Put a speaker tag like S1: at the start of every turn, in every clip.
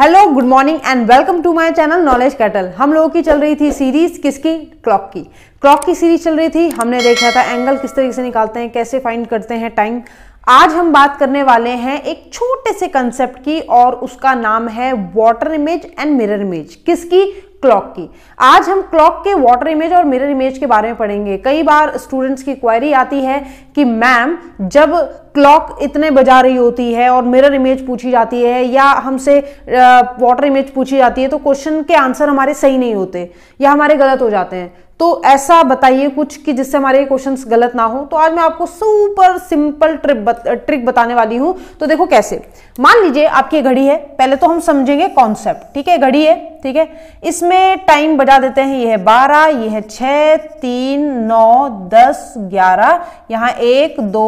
S1: hello good morning and welcome to my channel knowledge कैटल हम लोगों की चल रही थी सीरीज किसकी क्लॉक की क्लॉक की सीरीज चल रही थी हमने देखा था एंगल किस तरीके से निकालते हैं कैसे फाइंड करते हैं टाइम आज हम बात करने वाले हैं एक छोटे से कंसेप्ट की और उसका नाम है water image and mirror image किसकी क्लॉक की आज हम क्लॉक के वाटर इमेज और मिरर इमेज के बारे में पढ़ेंगे कई बार स्टूडेंट्स की क्वायरी आती है कि मैम जब क्लॉक इतने बजा रही होती है और मिरर इमेज पूछी जाती है या हमसे वाटर इमेज पूछी जाती है तो क्वेश्चन के आंसर हमारे सही नहीं होते या हमारे गलत हो जाते हैं तो ऐसा बताइए कुछ कि जिससे हमारे क्वेश्चन गलत ना हो तो आज मैं आपको सुपर सिंपल ट्रिक बत, ट्रिक बताने वाली हूं तो देखो कैसे मान लीजिए आपकी घड़ी है पहले तो हम समझेंगे कॉन्सेप्ट ठीक है घड़ी है ठीक है इसमें टाइम बजा देते हैं यह है बारह यह है तीन नौ दस ग्यारह यहां एक दो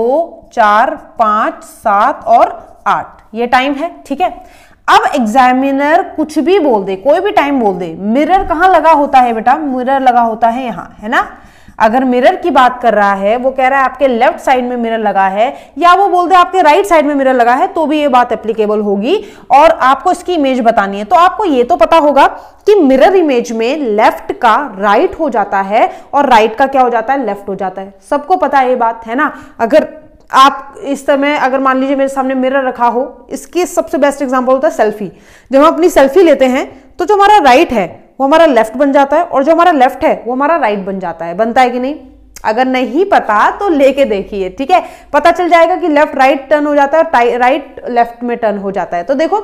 S1: चार पांच सात और आठ ये टाइम है ठीक है अब एग्जामिनर कुछ भी बोल दे कोई भी टाइम बोल दे मिरर कहाँ लगा होता है बेटा मिरर लगा होता है यहाँ है ना अगर मिरर की बात कर रहा है वो कह रहा है आपके लेफ्ट साइड में मिरर लगा है या वो बोल दे आपके राइट साइड में मिरर लगा है तो भी ये बात एप्लीकेबल होगी और आपको इसकी इमेज बतानी है तो आपको ये तो पता होगा कि मिरर इमेज में लेफ्ट का राइट हो जाता है और राइट का क्या हो जाता है लेफ्ट हो जाता है सबको पता है ये बात है ना अगर आप इस समय अगर मान लीजिए मेरे सामने मिरर रखा हो इसकी सबसे बेस्ट एग्जाम्पल होता है सेल्फी जब हम अपनी सेल्फी लेते हैं तो जो हमारा राइट है वो हमारा लेफ्ट बन जाता है और जो हमारा लेफ्ट है वो हमारा राइट बन जाता है बनता है कि नहीं अगर नहीं पता तो लेके देखिए ठीक है पता चल जाएगा कि लेफ्ट राइट टर्न हो जाता है और राइट लेफ्ट में टर्न हो जाता है तो देखो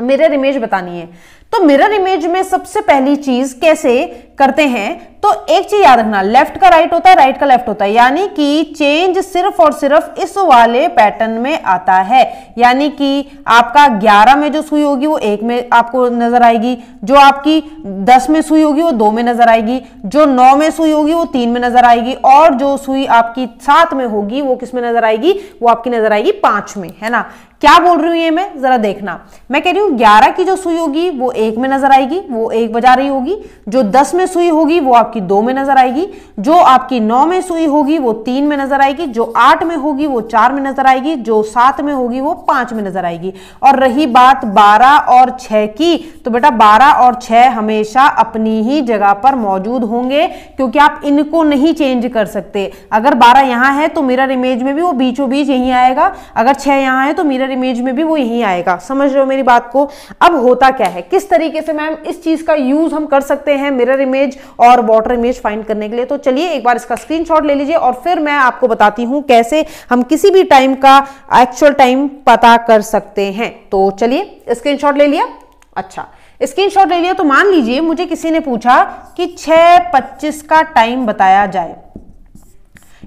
S1: मेरे इमेज बतानी है तो मिरर इमेज में सबसे पहली चीज कैसे करते हैं तो एक चीज याद रखना लेफ्ट का राइट होता है राइट का लेफ्ट होता है यानी कि चेंज सिर्फ और सिर्फ इस वाले पैटर्न में आता है यानी कि आपका 11 में जो सुई होगी वो एक में आपको नजर आएगी जो आपकी 10 में सुई होगी वो दो में नजर आएगी जो नौ में सुई होगी वो तीन में नजर आएगी और जो सुई आपकी सात में होगी वो किस में नजर आएगी वो आपकी नजर आएगी पांच में है ना क्या बोल रही हूँ ये मैं जरा देखना मैं कह रही हूँ ग्यारह की जो सुई होगी वो एक में नजर आएगी वो एक बजा रही होगी जो दस में सुई होगी वो आपकी दो में नजर आएगी जो आपकी नौ में सुई होगी वो तीन में नजर आएगी जो आठ में होगी वो चार में नजर आएगी जो सात में होगी वो पांच में नजर आएगी और रही बात बारह और छह की तो बेटा बारह और छह हमेशा अपनी ही जगह पर मौजूद होंगे क्योंकि आप इनको नहीं चेंज कर सकते अगर बारह यहां है तो मेरा इमेज में भी वो बीचों बीच यही आएगा अगर छह यहां है तो मेरा इमेज में भी वो यही आएगा समझ रहे हो मेरी बात को अब होता क्या है किस तरीके से मैम इस चीज का यूज हम कर सकते हैं मिरर इमेज और वॉटर इमेज फाइंड करने के लिए तो चलिए एक बार इसका स्क्रीनशॉट ले लीजिए और फिर मैं आपको बताती हूं कैसे हम किसी भी टाइम का एक्चुअल टाइम पता कर सकते हैं तो चलिए स्क्रीनशॉट ले लिया अच्छा स्क्रीनशॉट ले लिया तो मान लीजिए मुझे किसी ने पूछा कि 6:25 का टाइम बताया जाए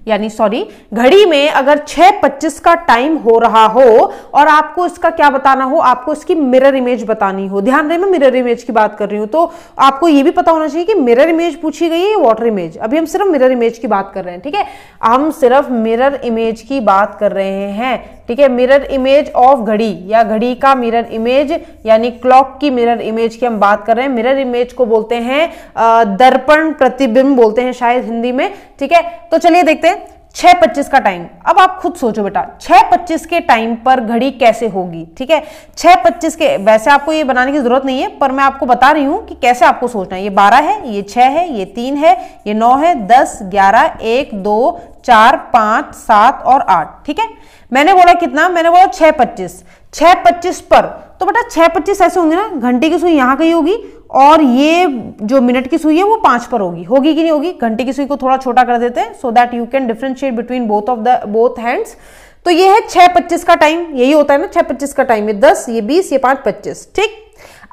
S1: यानी सॉरी घड़ी में अगर 6:25 का टाइम हो रहा हो और आपको इसका क्या बताना हो आपको इसकी मिरर इमेज बतानी हो ध्यान रहे मैं मिरर इमेज की बात कर रही हूं तो आपको ये भी पता होना चाहिए कि मिरर इमेज पूछी गई है वॉटर इमेज अभी हम सिर्फ मिरर इमेज की बात कर रहे हैं ठीक है हम सिर्फ मिरर इमेज की बात कर रहे हैं ठीक है मिरर इमेज ऑफ घड़ी या घड़ी का मिरर इमेज यानी क्लॉक की मिरर इमेज की हम बात कर रहे हैं मिरर इमेज को बोलते हैं दर्पण प्रतिबिंब बोलते हैं शायद हिंदी में ठीक है तो चलिए देखते हैं छह पच्चीस का टाइम अब आप खुद सोचो बेटा छह पच्चीस के टाइम पर घड़ी कैसे होगी ठीक है छह पच्चीस के वैसे आपको ये बनाने की जरूरत नहीं है पर मैं आपको बता रही हूं कि कैसे आपको सोचना है ये बारह है ये छह है ये तीन है ये नौ है दस ग्यारह एक दो चार पांच सात और आठ ठीक है मैंने बोला कितना मैंने बोला छह पच्चीस छह पच्चीस पर तो बेटा छह पच्चीस ऐसे होंगे ना घंटे की सुई यहाँ कहीं होगी और ये जो मिनट की सुई है वो पांच पर होगी होगी कि नहीं होगी घंटे की सुई को थोड़ा छोटा कर देते हैं so that you can differentiate between both of the both hands तो ये है छह पच्चीस का टाइम यही होता है ना छः पच्चीस का टाइम ये दस ये बीस ये पाँच पच्चीस ठीक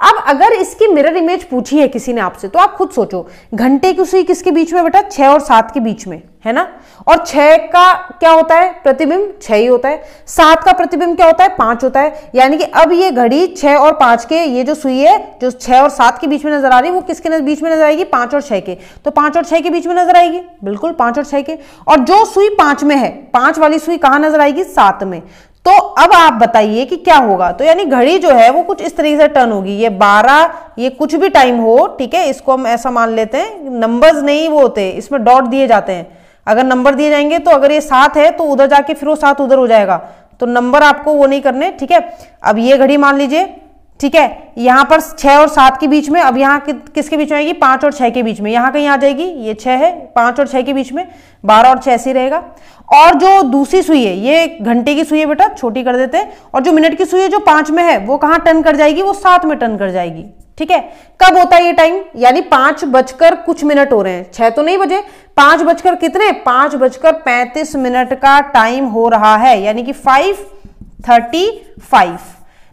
S1: अब अगर इसकी मिरर इमेज पूछी है किसी ने आपसे तो आप खुद सोचो घंटे की सुई किसके बीच में बेटा छह और सात के बीच में है ना और छः का क्या होता है प्रतिबिंब छः ही होता है सात का प्रतिबिंब क्या होता है पांच होता है यानी कि अब ये घड़ी छः और पांच के ये जो सुई है जो छः और सात के बीच में नजर आ रही है वो किसके बीच में नजर आएगी पांच और छह के तो पांच और छह के बीच में नजर आएगी बिल्कुल पांच और छह के और जो सुई पांच में है पांच वाली सुई कहां नजर आएगी सात में तो अब आप बताइए कि क्या होगा तो यानी घड़ी जो है वो कुछ इस तरीके से टर्न होगी ये बारह ये कुछ भी टाइम हो ठीक है इसको हम ऐसा मान लेते हैं नंबर्स नहीं वो होते इसमें डॉट दिए जाते हैं अगर नंबर दिए जाएंगे तो अगर ये सात है तो उधर जाके फिर वो सात उधर हो जाएगा तो नंबर आपको वो नहीं करने ठीक है अब ये घड़ी मान लीजिए ठीक है यहां पर छह और सात के बीच में अब यहां कि, किसके बीच में आएगी पांच और छह के बीच में यहां कहीं आ जाएगी ये छह है पांच और छह के बीच में बारह और छह से रहेगा और जो दूसरी सुई है ये घंटे की सुई है बेटा छोटी कर देते हैं और जो मिनट की सुई है जो पांच में है वो कहां टर्न कर जाएगी वो सात में टर्न कर जाएगी ठीक है कब होता है ये टाइम यानी पांच बजकर कुछ मिनट हो रहे हैं छह तो नहीं बजे पांच बजकर कितने पांच बजकर पैंतीस मिनट का टाइम हो रहा है यानी कि five thirty five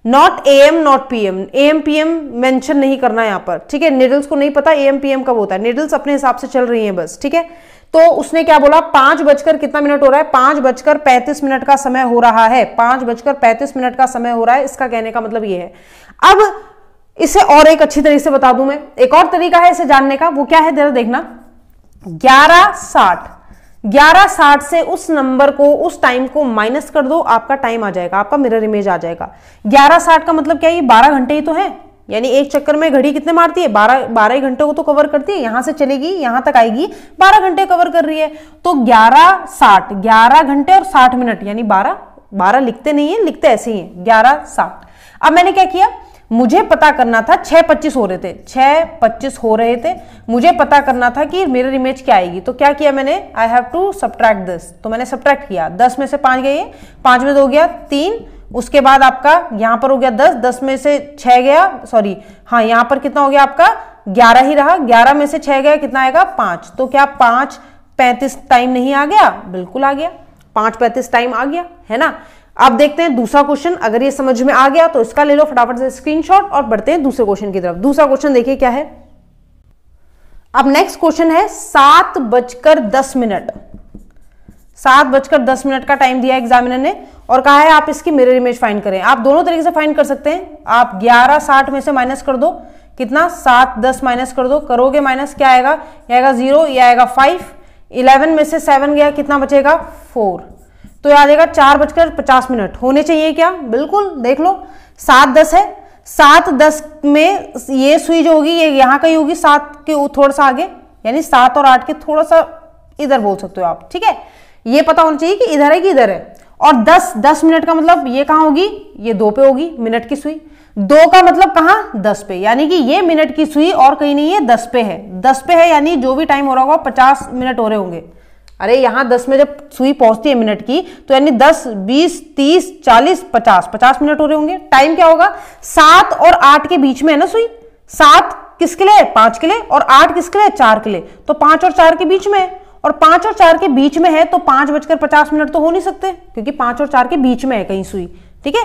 S1: not A M not P M A M P M mention नहीं करना यहाँ पर ठीक है निडल्स को नहीं पता ए एम पी एम कब होता है निडल्स अपने हिसाब से चल रही है बस ठीक है तो उसने क्या बोला पांच बजकर कितना मिनट हो रहा है पांच बजकर पैंतीस मिनट का समय हो रहा है पांच बजकर पैंतीस मिनट का समय हो रहा है इसका कहने का मतलब ये है अब इसे और एक अच्छी तरीके से बता दूं मैं एक और तरीका है इसे जानने का वो क्या है जरा देखना ग्यारह साठ ग्यारह साठ से उस नंबर को उस टाइम को माइनस कर दो आपका टाइम आ जाएगा आपका मिरर इमेज आ जाएगा ग्यारह साठ का मतलब क्या है ये बारह घंटे ही तो है यानी एक चक्कर में घड़ी कितने मारती है बारह बारह घंटे को तो कवर करती है यहां से चलेगी यहां तक आएगी बारह घंटे कवर कर रही है तो ग्यारह साठ ग्यारह घंटे और साठ मिनट यानी बारह बारह लिखते नहीं है लिखते ऐसे ही है ग्यारह साठ अब मैंने क्या किया मुझे पता करना था छः पच्चीस हो रहे थे छः पच्चीस हो रहे थे मुझे पता करना था कि मिरर इमेज क्या आएगी तो क्या किया मैंने I have to subtract this तो मैंने सब्ट्रैक्ट किया दस में से पाँच गए पाँच में दो गया तीन उसके बाद आपका यहाँ पर हो गया दस दस में से छः गया सॉरी हाँ यहाँ पर कितना हो गया आपका ग्यारह ही रहा ग्यारह में से छः गया कितना आएगा पाँच तो क्या पाँच पैंतीस टाइम नहीं आ गया बिल्कुल आ गया पाँच पैंतीस टाइम आ गया है ना आप देखते हैं दूसरा क्वेश्चन अगर ये समझ में आ गया तो इसका ले लो फटाफट से स्क्रीनशॉट और बढ़ते हैं दूसरे क्वेश्चन की तरफ दूसरा क्वेश्चन देखिए क्या है अब नेक्स्ट क्वेश्चन है सात बजकर दस मिनट सात बजकर दस मिनट का टाइम दिया एग्जामिनर ने और कहा है आप इसकी मिरर इमेज फाइंड करें आप दोनों तरीके से फाइंड कर सकते हैं आप ग्यारह साठ में से माइनस कर दो कितना सात दस माइनस कर दो करोगे माइनस क्या आएगा यह आएगा जीरो आएगा फाइव इलेवन में से सेवन गया कितना बचेगा फोर तो आ जाएगा चार बजकर पचास मिनट होने चाहिए क्या बिल्कुल देख लो सात दस है सात दस में ये सुई जो होगी ये यहाँ कहीं होगी सात के थोड़ा सा आगे यानी सात और आठ के थोड़ा सा इधर बोल सकते हो आप ठीक है ये पता होना चाहिए कि इधर है कि इधर है और दस दस मिनट का मतलब ये कहाँ होगी ये दो पे होगी मिनट की सुई दो का मतलब कहाँ दस पे यानी कि ये मिनट की सुई और कहीं नहीं है दस पे है दस पे है यानी जो भी टाइम हो रहा होगा पचास मिनट हो रहे होंगे अरे यहाँ दस में जब सुई पहुंचती है मिनट की तो यानी दस बीस तीस चालीस पचास पचास मिनट हो रहे होंगे टाइम क्या होगा सात और आठ के बीच में है ना सुई सात किसके लिए पांच के लिए और आठ किसके लिए चार के लिए तो पांच और चार के बीच में है और पांच और चार के बीच में है तो पांच बजकर पचास मिनट तो हो नहीं सकते क्योंकि पांच और चार के बीच में है कहीं सुई ठीक है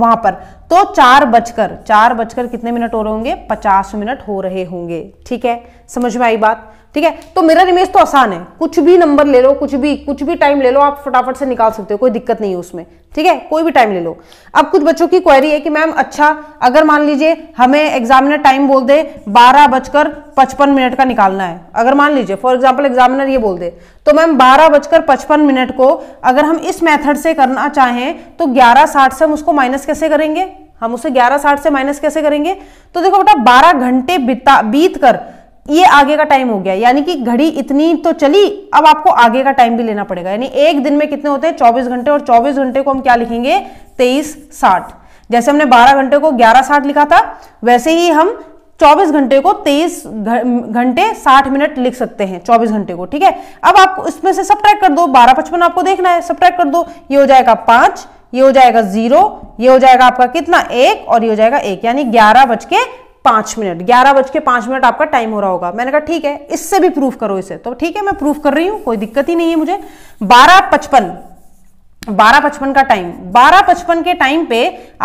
S1: वहां पर तो चार बजकर चार बजकर कितने मिनट हो रहे होंगे पचास मिनट हो रहे होंगे ठीक है समझ में आई बात ठीक है तो मिरर इमेज तो आसान है कुछ भी नंबर ले लो कुछ भी कुछ भी टाइम ले लो आप फटाफट से निकाल सकते हो कोई दिक्कत नहीं है उसमें ठीक है कोई भी टाइम ले लो अब कुछ बच्चों की क्वेरी है कि मैम अच्छा अगर मान लीजिए हमें एग्जामिनर टाइम बोल दे बारह बजकर पचपन मिनट का निकालना है अगर मान लीजिए फॉर एग्जाम्पल एग्जामिनर ये बोल दे तो मैम बारह बजकर पचपन मिनट को अगर हम इस मेथड से करना चाहें तो ग्यारह साठ से हम उसको माइनस कैसे करेंगे हम उसे ग्यारह साठ से माइनस कैसे करेंगे तो देखो बेटा बारह घंटे बीता बीत कर ये आगे का टाइम हो गया यानी कि घड़ी इतनी तो चली अब आपको आगे का टाइम भी लेना पड़ेगा यानी एक दिन में कितने होते हैं चौबीस घंटे और चौबीस घंटे को हम क्या लिखेंगे तेईस साठ जैसे हमने बारह घंटे को ग्यारह साठ लिखा था वैसे ही हम चौबीस घंटे को तेईस घंटे साठ मिनट लिख सकते हैं चौबीस घंटे को ठीक है अब आप इसमें से सब कर दो बारह पचपन आपको देखना है सब कर दो ये हो जाएगा पांच ये हो जाएगा जीरो ये हो जाएगा आपका कितना एक और ये हो जाएगा एक यानी ग्यारह बज के पांच मिनट ग्यारह बज के पांच मिनट आपका टाइम हो रहा होगा मैंने कहा ठीक है इससे भी प्रूफ करो इसे तो ठीक है मैं प्रूफ कर रही हूं कोई दिक्कत ही नहीं है मुझे बारह पचपन बारह पचपन का टाइम बारह पचपन के टाइम पे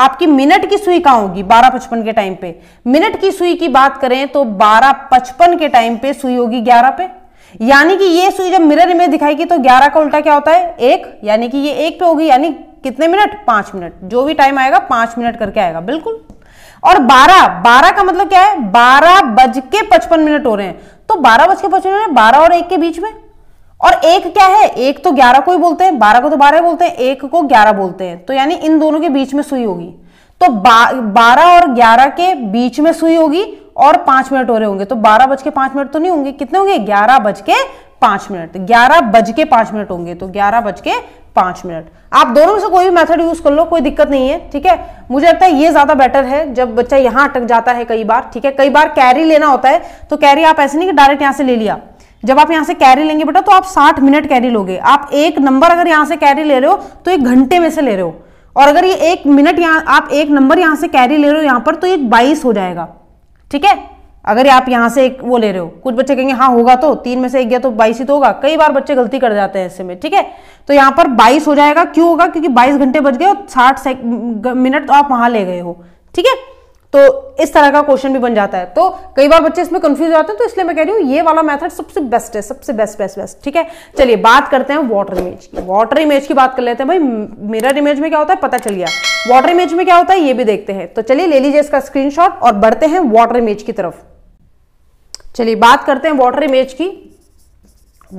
S1: आपकी मिनट की सुई कहां होगी बारह पचपन के टाइम पे मिनट की सुई की बात करें तो बारह पचपन के टाइम पे सुई होगी ग्यारह पे यानी कि ये सुई जब मिरर इमेज दिखाएगी तो ग्यारह का उल्टा क्या होता है एक यानी कि ये एक पे होगी यानी कितने मिनट पांच मिनट जो भी टाइम आएगा पांच मिनट करके आएगा बिल्कुल और 12 12 का मतलब क्या है बारह बज के पचपन मिनट हो रहे हैं तो बारह बज के पचपन मिनट बारह और एक के बीच में और एक क्या है एक तो ग्यारह को ही बोलते हैं बारह को तो बारह बोलते हैं एक को ग्यारह बोलते हैं तो यानी इन दोनों के बीच में सुई होगी तो बारह और ग्यारह के बीच में सुई होगी और पांच मिनट हो रहे होंगे तो बारह बज के पांच मिनट तो नहीं होंगे कितने होंगे ग्यारह बज के पांच मिनट ग्यारह बज के पांच मिनट होंगे तो ग्यारह बज के पांच मिनट आप दोनों में से कोई भी मेथड यूज कर लो कोई दिक्कत नहीं है ठीक है मुझे लगता है ये ज्यादा बेटर है जब बच्चा यहां अटक जाता है कई बार ठीक है कई बार कैरी लेना होता है तो कैरी आप ऐसे नहीं कि डायरेक्ट यहां से ले लिया जब आप यहां से कैरी लेंगे बेटा तो आप साठ मिनट कैरी लोगे आप एक नंबर अगर यहां से कैरी ले रहे हो तो एक घंटे में से ले रहे हो और अगर ये एक मिनट यहां आप एक नंबर यहां से कैरी ले रहे हो यहां पर तो ये बाईस हो जाएगा ठीक है अगर आप यहाँ से एक वो ले रहे हो कुछ बच्चे कहेंगे हाँ होगा तो तीन में से एक गया तो बाईस ही तो होगा कई बार बच्चे गलती कर जाते हैं ऐसे में ठीक है तो यहाँ पर बाईस हो जाएगा क्यों होगा क्योंकि बाईस घंटे बच गए और साठ मिनट तो आप वहां ले गए हो ठीक है तो इस तरह का क्वेश्चन भी बन जाता है तो कई बार बच्चे इसमें कंफ्यूज जाते हैं तो इसलिए मैं कह रही हूँ ये वाला मेथड सबसे बेस्ट है सबसे बेस्ट बेस्ट बेस्ट ठीक है चलिए बात करते हैं वाटर इमेज की वाटर इमेज की बात कर लेते हैं भाई मिरर इमेज में क्या होता है पता चल गया वाटर इमेज में क्या होता है ये भी देखते हैं तो चलिए ले लीजिए इसका स्क्रीनशॉट और बढ़ते हैं वाटर इमेज की तरफ चलिए बात करते हैं वाटर इमेज की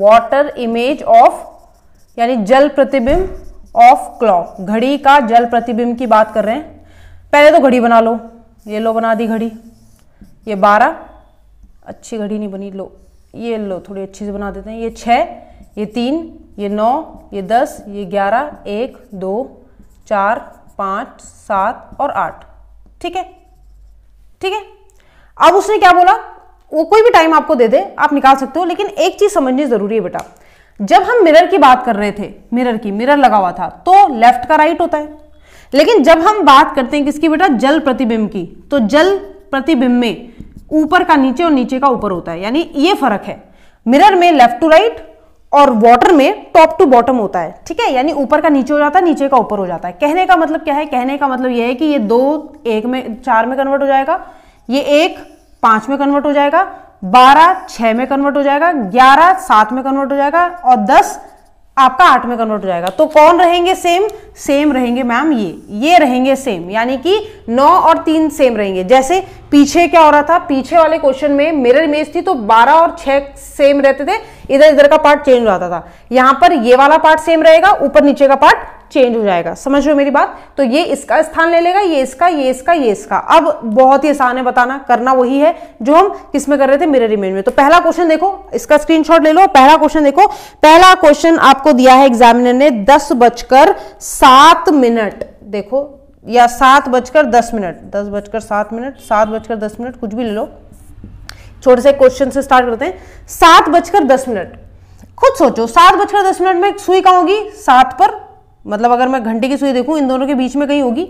S1: वाटर इमेज ऑफ यानी जल प्रतिबिंब ऑफ क्लॉक घड़ी का जल प्रतिबिंब की बात कर रहे हैं पहले तो घड़ी बना लो ये लो बना दी घड़ी ये बारह अच्छी घड़ी नहीं बनी लो ये लो थोड़ी अच्छी से बना देते हैं ये छः ये तीन ये नौ ये दस ये ग्यारह एक दो चार पाँच सात और आठ ठीक है ठीक है अब उसने क्या बोला वो कोई भी टाइम आपको दे दे आप निकाल सकते हो लेकिन एक चीज़ समझनी ज़रूरी है बेटा जब हम मिरर की बात कर रहे थे मिरर की मिरर लगा हुआ था तो लेफ्ट का राइट होता है लेकिन जब हम बात करते हैं किसकी बेटा जल प्रतिबिंब की तो जल प्रतिबिंब में ऊपर का नीचे और नीचे का ऊपर होता है यानी ये फर्क है मिरर में लेफ्ट टू राइट और वाटर में टॉप टू बॉटम होता है ठीक है यानी ऊपर का नीचे हो जाता है नीचे का ऊपर हो जाता है कहने का मतलब क्या है कहने का मतलब यह है कि ये दो एक में चार में कन्वर्ट हो जाएगा ये एक पांच में कन्वर्ट हो जाएगा बारह छह में कन्वर्ट हो जाएगा ग्यारह सात में कन्वर्ट हो जाएगा और दस आपका आठ में कन्वर्ट हो जाएगा तो कौन रहेंगे सेम सेम रहेंगे मैम ये ये रहेंगे सेम यानी कि नौ और तीन सेम रहेंगे जैसे पीछे क्या हो रहा था पीछे वाले क्वेश्चन में मिरर इमेज थी तो बारह और छह सेम रहते थे इधर इधर का पार्ट चेंज हो जाता था यहां पर ये वाला पार्ट सेम रहेगा ऊपर नीचे का पार्ट चेंज हो जाएगा समझ रहे हो मेरी बात तो ये इसका स्थान ले लेगा ये इसका ये इसका ये इसका अब बहुत ही आसान है बताना करना वही है जो हम किस में कर रहे थे मिरर इमेज में तो पहला क्वेश्चन देखो इसका स्क्रीनशॉट ले लो पहला क्वेश्चन देखो पहला क्वेश्चन आपको दिया है एग्जामिनर ने दस बजकर सात मिनट देखो या सात बजकर दस मिनट दस बजकर सात मिनट सात बजकर दस मिनट कुछ भी ले लो छोटे से क्वेश्चन से स्टार्ट करते हैं सात बजकर दस मिनट खुद सोचो सात बजकर दस मिनट में सुई कहाँ होगी सात पर मतलब अगर मैं घंटे की सुई देखूं इन दोनों के बीच में कहीं होगी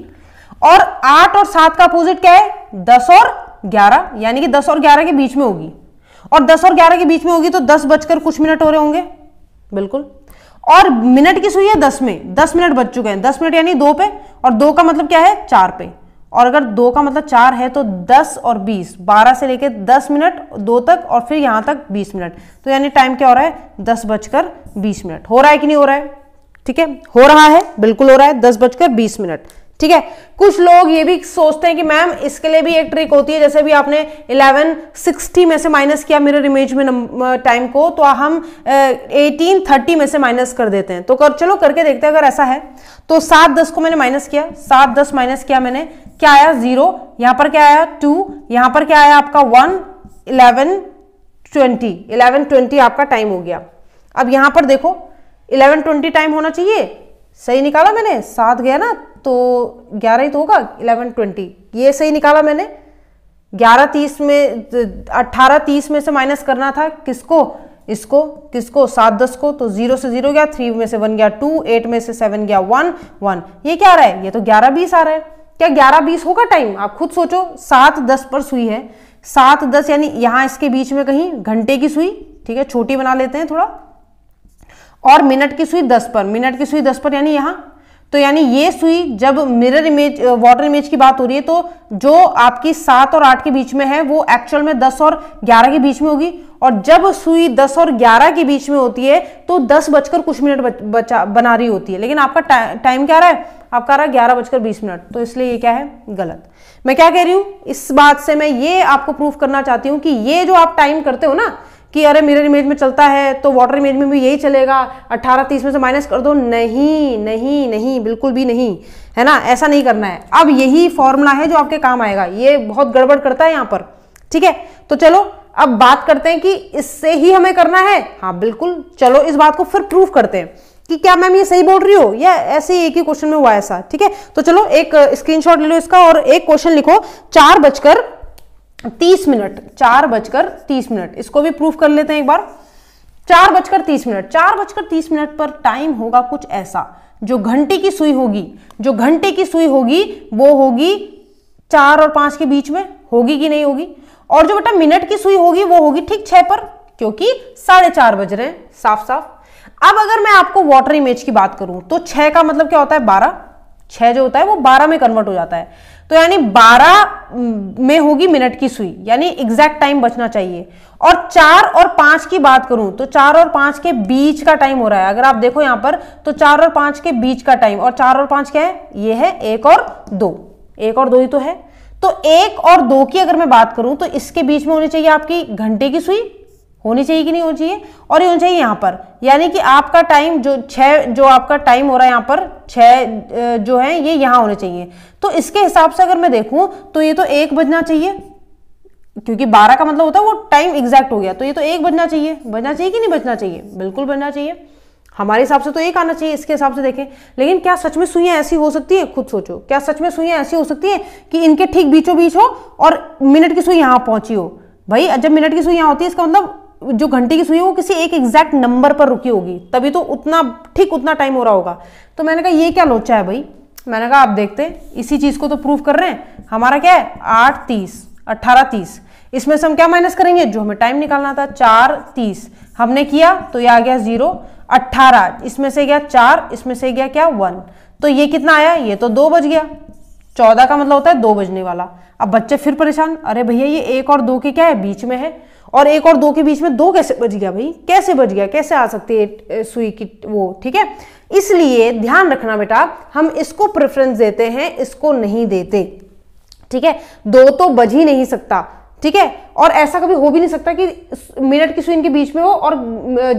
S1: और आठ और सात का अपोजिट क्या है दस और ग्यारह यानी कि दस और ग्यारह के बीच में होगी और दस और ग्यारह के बीच में होगी तो दस बजकर कुछ मिनट हो रहे होंगे बिल्कुल और मिनट की सुई है दस में दस मिनट बज चुके हैं दस मिनट यानी दो पे और दो का मतलब क्या है चार पे और अगर दो का मतलब चार है तो दस और बीस बारह से लेकर दस मिनट दो तक और फिर यहां तक बीस मिनट तो यानी टाइम क्या हो रहा है दस बजकर बीस मिनट हो रहा है कि नहीं हो रहा है ठीक है हो रहा है बिल्कुल हो रहा है दस बजकर बीस मिनट ठीक है कुछ लोग ये भी सोचते हैं कि मैम इसके लिए भी एक ट्रिक होती है जैसे भी आपने 1160 में से माइनस किया मिरर इमेज में टाइम को तो हम एटीन थर्टी में से माइनस कर देते हैं तो कर चलो करके देखते हैं अगर ऐसा है तो सात दस को मैंने माइनस किया सात दस माइनस किया मैंने क्या आया जीरो यहां पर क्या आया टू यहां पर क्या आया आपका one eleven twenty eleven twenty आपका टाइम हो गया अब यहां पर देखो इलेवन ट्वेंटी टाइम होना चाहिए सही निकाला मैंने सात गया ना तो ग्यारह ही तो होगा इलेवन ट्वेंटी ये सही निकाला मैंने ग्यारह तीस में अट्ठारह तीस में से माइनस करना था किसको इसको किसको सात दस को तो जीरो से जीरो गया थ्री में से वन गया टू एट में से सेवन गया वन वन ये क्या आ रहा है ये तो ग्यारह बीस आ रहा है क्या ग्यारह बीस होगा टाइम आप खुद सोचो सात दस पर सुई है सात दस यानी यहाँ इसके बीच में कहीं घंटे की सुई ठीक है छोटी बना लेते हैं थोड़ा और मिनट की सुई दस पर मिनट की सुई दस पर यानी यहाँ तो यानी ये सुई जब मिरर इमेज वाटर इमेज की बात हो रही है तो जो आपकी सात और आठ के बीच में है वो एक्चुअल में दस और ग्यारह के बीच में होगी और जब सुई दस और ग्यारह के बीच में होती है तो दस बजकर कुछ मिनट बचा बना रही होती है लेकिन आपका टा, टाइम क्या रहा है आपका रहा ग्यारह बजकर बीस मिनट तो इसलिए ये क्या है गलत मैं क्या कह रही हूँ इस बात से मैं ये आपको प्रूफ करना चाहती हूँ कि ये जो आप टाइम करते हो ना कि अरे मिरर इमेज में चलता है तो वाटर इमेज में भी यही चलेगा अट्ठारह तीस में से माइनस कर दो नहीं नहीं नहीं बिल्कुल भी नहीं है ना ऐसा नहीं करना है अब यही फॉर्मूला है जो आपके काम आएगा ये बहुत गड़बड़ करता है यहाँ पर ठीक है तो चलो अब बात करते हैं कि इससे ही हमें करना है हाँ बिल्कुल चलो इस बात को फिर प्रूफ करते हैं कि क्या मैम ये सही बोल रही हो या ऐसे ही एक ही क्वेश्चन में हुआ ऐसा ठीक है तो चलो एक स्क्रीनशॉट ले लो इसका और एक क्वेश्चन लिखो चार बजकर तीस मिनट चार बजकर तीस मिनट इसको भी प्रूफ कर लेते हैं एक बार चार बजकर तीस मिनट चार बजकर तीस मिनट पर टाइम होगा कुछ ऐसा जो घंटे की सुई होगी जो घंटे की सुई होगी वो होगी चार और पांच के बीच में होगी कि नहीं होगी और जो बेटा मिनट की सुई होगी वो होगी ठीक छह पर क्योंकि साढ़े चार बज रहे हैं साफ साफ अब अगर मैं आपको वाटर इमेज की बात करूं तो छह का मतलब क्या होता है बारह छह जो होता है वो बारह में कन्वर्ट हो जाता है तो यानी 12 में होगी मिनट की सुई यानी एग्जैक्ट टाइम बचना चाहिए और चार और पांच की बात करूं तो चार और पांच के बीच का टाइम हो रहा है अगर आप देखो यहां पर तो चार और पांच के बीच का टाइम और चार और पांच क्या है ये है एक और दो एक और दो ही तो है तो एक और दो की अगर मैं बात करूं तो इसके बीच में होनी चाहिए आपकी घंटे की सुई होनी चाहिए कि नहीं होनी चाहिए और ये होनी चाहिए यहाँ पर यानी कि आपका टाइम जो छः जो आपका टाइम हो रहा है यहाँ पर छः जो है ये यहाँ होने चाहिए तो इसके हिसाब से अगर मैं देखूँ तो ये तो एक बजना चाहिए क्योंकि बारह का मतलब होता है वो टाइम एग्जैक्ट हो गया तो ये तो एक बजना चाहिए बजना चाहिए कि नहीं बजना चाहिए बिल्कुल बजना चाहिए हमारे हिसाब से तो एक आना चाहिए इसके हिसाब से देखें लेकिन क्या सच में सुइया ऐसी हो सकती है खुद सोचो क्या सच में सुइया ऐसी हो सकती है कि इनके ठीक बीचों बीच हो और मिनट की सुई यहाँ पहुंची हो भाई जब मिनट की सुई यहाँ होती है इसका मतलब जो घंटी की सुई है वो किसी एक एग्जैक्ट नंबर पर रुकी होगी तभी तो उतना ठीक उतना टाइम हो रहा होगा तो मैंने कहा ये क्या लोचा है भाई मैंने कहा आप देखते इसी चीज़ को तो प्रूफ कर रहे हैं हमारा क्या है आठ तीस अट्ठारह तीस इसमें से हम क्या माइनस करेंगे जो हमें टाइम निकालना था चार तीस हमने किया तो ये आ गया जीरो अट्ठारह इसमें से गया चार इसमें से गया क्या वन तो ये कितना आया ये तो दो बज गया चौदह का मतलब होता है दो बजने वाला अब बच्चे फिर परेशान अरे भैया ये एक और दो के क्या है बीच में है और एक और दो के बीच में दो कैसे बज गया भाई कैसे बज गया कैसे आ सकती है सुई की वो ठीक है इसलिए ध्यान रखना बेटा हम इसको प्रेफरेंस देते हैं इसको नहीं देते ठीक है दो तो बज ही नहीं सकता ठीक है और ऐसा कभी हो भी नहीं सकता कि मिनट की सुई इनके बीच में हो और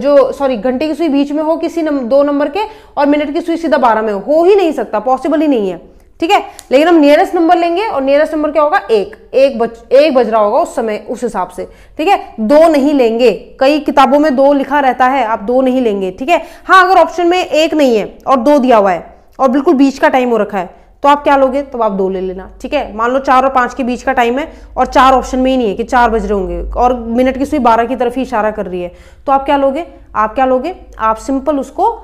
S1: जो सॉरी घंटे की सुई बीच में हो किसी नम, दो नंबर के और मिनट की सुई सीधा बारह में हो हो ही नहीं सकता पॉसिबल ही नहीं है ठीक है लेकिन हम नियरेस्ट नंबर लेंगे और नियरेस्ट नंबर क्या होगा एक एक बज एक बज रहा होगा उस समय उस हिसाब से ठीक है दो नहीं लेंगे कई किताबों में दो लिखा रहता है आप दो नहीं लेंगे ठीक है हाँ अगर ऑप्शन में एक नहीं है और दो दिया हुआ है और बिल्कुल बीच का टाइम हो रखा है तो आप क्या लोगे तो आप दो ले लेना ठीक है मान लो चार और पांच के बीच का टाइम है और चार ऑप्शन में ही नहीं है कि चार बज रहे होंगे और मिनट की सुई बारह की तरफ ही इशारा कर रही है तो आप क्या लोगे आप क्या लोगे आप सिंपल उसको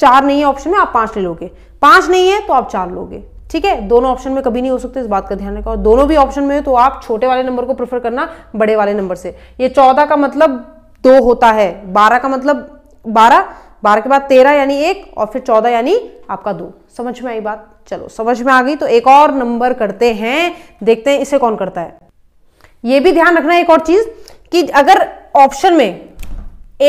S1: चार नहीं है ऑप्शन में आप पांच ले लोगे पांच नहीं है तो आप चार लोगे ठीक है दोनों ऑप्शन में कभी नहीं हो सकते इस बात का ध्यान रखा और दोनों भी ऑप्शन में है तो आप छोटे वाले नंबर को प्रेफर करना बड़े वाले नंबर से ये चौदह का मतलब दो होता है बारह का मतलब बारह बारह के बाद तेरह यानी एक और फिर चौदह यानी आपका दो समझ में आई बात चलो समझ में आ गई तो एक और नंबर करते हैं देखते हैं इसे कौन करता है ये भी ध्यान रखना एक और चीज कि अगर ऑप्शन में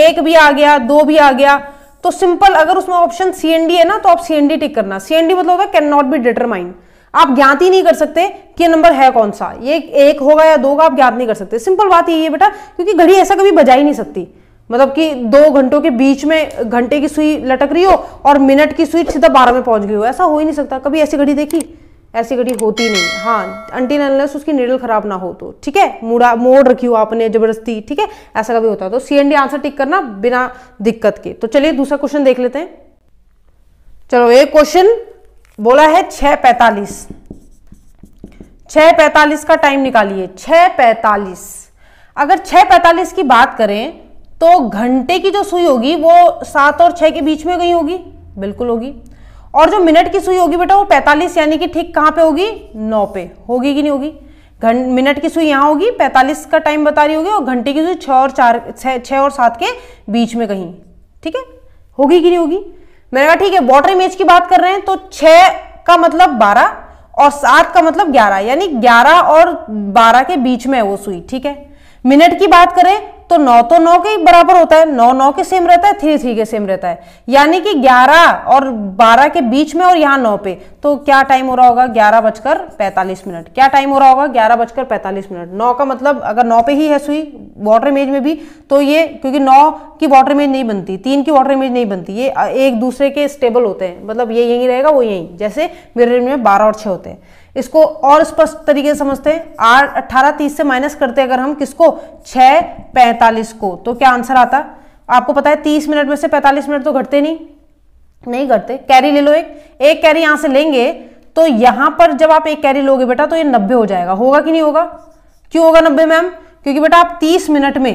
S1: एक भी आ गया दो भी आ गया तो सिंपल अगर उसमें ऑप्शन सी एनडी है ना तो आप सी टिक करना सी मतलब होता है कैन नॉट बी डिटरमाइन आप ज्ञात ही नहीं कर सकते कि नंबर है कौन सा ये एक होगा या दो का आप ज्ञात नहीं कर सकते सिंपल बात यही है बेटा क्योंकि घड़ी ऐसा कभी बजा ही नहीं सकती मतलब कि दो घंटों के बीच में घंटे की सुई लटक रही हो और मिनट की सुई सीधा बारह में पहुंच गई हो ऐसा हो ही नहीं सकता कभी ऐसी घड़ी देखी ऐसी घड़ी होती नहीं हाँ अनटिल अनलेस उसकी निडल खराब ना हो तो ठीक है मुड़ा मोड़ रखी हो आपने जबरदस्ती ठीक है ऐसा कभी होता है तो C and D answer tick करना बिना दिक्कत के तो चलिए दूसरा क्वेश्चन देख लेते हैं चलो एक क्वेश्चन बोला है छ पैतालीस छ पैतालीस का टाइम निकालिए छ पैतालीस अगर छ पैतालीस की बात करें तो घंटे की जो सुई होगी वो सात और छह के बीच में गई होगी बिल्कुल होगी और जो मिनट की सुई होगी बेटा वो 45 यानी कि ठीक कहाँ पे होगी 9 पे होगी कि नहीं होगी मिनट की सुई यहाँ होगी 45 का टाइम बता रही होगी और घंटे की सुई 6 और चार छः और 7 के बीच में कहीं ठीक है होगी कि नहीं होगी मैंने कहा ठीक है वॉटर इमेज की बात कर रहे हैं तो 6 का मतलब बारह और सात का मतलब ग्यारह यानी ग्यारह और बारह के बीच में है वो सुई ठीक है मिनट की बात करें तो नौ तो नौ के बराबर होता है नौ नौ के सेम रहता है थ्री थ्री के सेम रहता है यानी कि ग्यारह और बारह के बीच में और यहाँ नौ पे तो क्या टाइम हो रहा होगा ग्यारह बजकर पैंतालीस मिनट क्या टाइम हो रहा होगा ग्यारह बजकर पैंतालीस मिनट नौ का मतलब अगर नौ पे ही है सुई वाटर इमेज में भी तो ये क्योंकि नौ की वाटर इमेज नहीं बनती तीन की वाटर इमेज नहीं बनती ये एक दूसरे के स्टेबल होते हैं मतलब ये यहीं रहेगा वो यहीं जैसे मेरे में बारह और छः होते हैं इसको और स्पष्ट तरीके से समझते हैं आठ अट्ठारह तीस से माइनस करते अगर हम किसको छ पैंतालीस को तो क्या आंसर आता आपको पता है तीस मिनट में से पैंतालीस मिनट तो घटते नहीं नहीं घटते कैरी ले लो एक एक कैरी यहां से लेंगे तो यहां पर जब आप एक कैरी लोगे बेटा तो ये नब्बे हो जाएगा होगा कि नहीं होगा क्यों होगा नब्बे मैम क्योंकि बेटा आप तीस मिनट में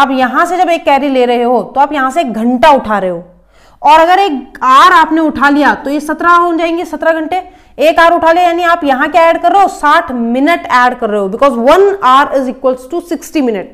S1: आप यहां से जब एक कैरी ले रहे हो तो आप यहां से एक घंटा उठा रहे हो और अगर एक आर आपने उठा लिया तो ये सत्रह हो जाएंगे सत्रह घंटे एक आर उठा ले यानी आप यहां क्या ऐड कर रहे हो साठ मिनट ऐड कर रहे हो because one hour is equal to sixty minute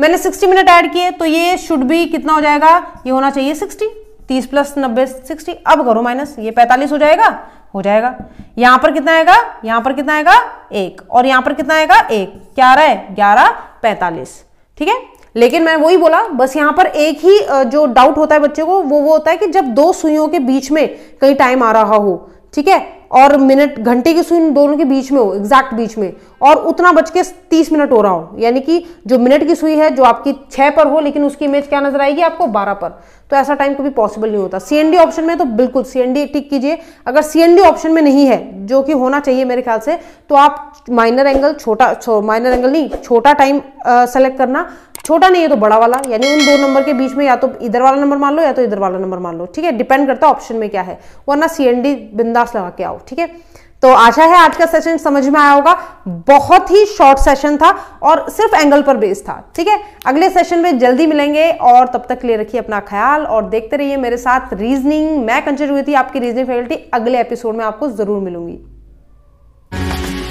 S1: मैंने सिक्सटी मिनट ऐड किए तो ये शुड भी कितना हो जाएगा ये होना चाहिए सिक्सटी तीस प्लस नब्बे सिक्सटी अब करो माइनस ये पैंतालीस हो जाएगा हो जाएगा यहां पर कितना आएगा यहां पर कितना आएगा एक और यहां पर कितना आएगा एक क्या रहा है ग्यारह पैंतालीस ठीक है लेकिन मैं वही बोला बस यहाँ पर एक ही जो डाउट होता है बच्चे को वो वो होता है कि जब दो सुइयों के बीच में कहीं टाइम आ रहा हो ठीक है और मिनट घंटे की सुई दोनों के बीच में हो एग्जैक्ट बीच में और उतना बच के तीस मिनट हो रहा हो यानी कि जो मिनट की सुई है जो आपकी छह पर हो लेकिन उसकी इमेज क्या नजर आएगी आपको बारह पर तो ऐसा टाइम कभी पॉसिबल नहीं होता सीएनडी ऑप्शन में तो बिल्कुल सीएनडी टिक कीजिए अगर सीएनडी ऑप्शन में नहीं है जो कि होना चाहिए मेरे ख्याल से तो आप माइनर एंगल छोटा माइनर एंगल नहीं छोटा टाइम सेलेक्ट करना छोटा नहीं है तो बड़ा वाला यानी उन दो नंबर के बीच में या तो इधर वाला नंबर मान लो या तो इधर वाला नंबर मान लो ठीक है डिपेंड करता है ऑप्शन में क्या है वरना सी एन डी बिंदास लगा के आओ ठीक है तो आशा है आज का सेशन समझ में आया होगा बहुत ही शॉर्ट सेशन था और सिर्फ एंगल पर बेस्ड था ठीक है अगले सेशन में जल्दी मिलेंगे और तब तक ले रखिए अपना ख्याल और देखते रहिए मेरे साथ रीजनिंग मैं कंसिडर हुई थी आपकी रीजनिंग फैकल्टी अगले एपिसोड में आपको जरूर मिलूंगी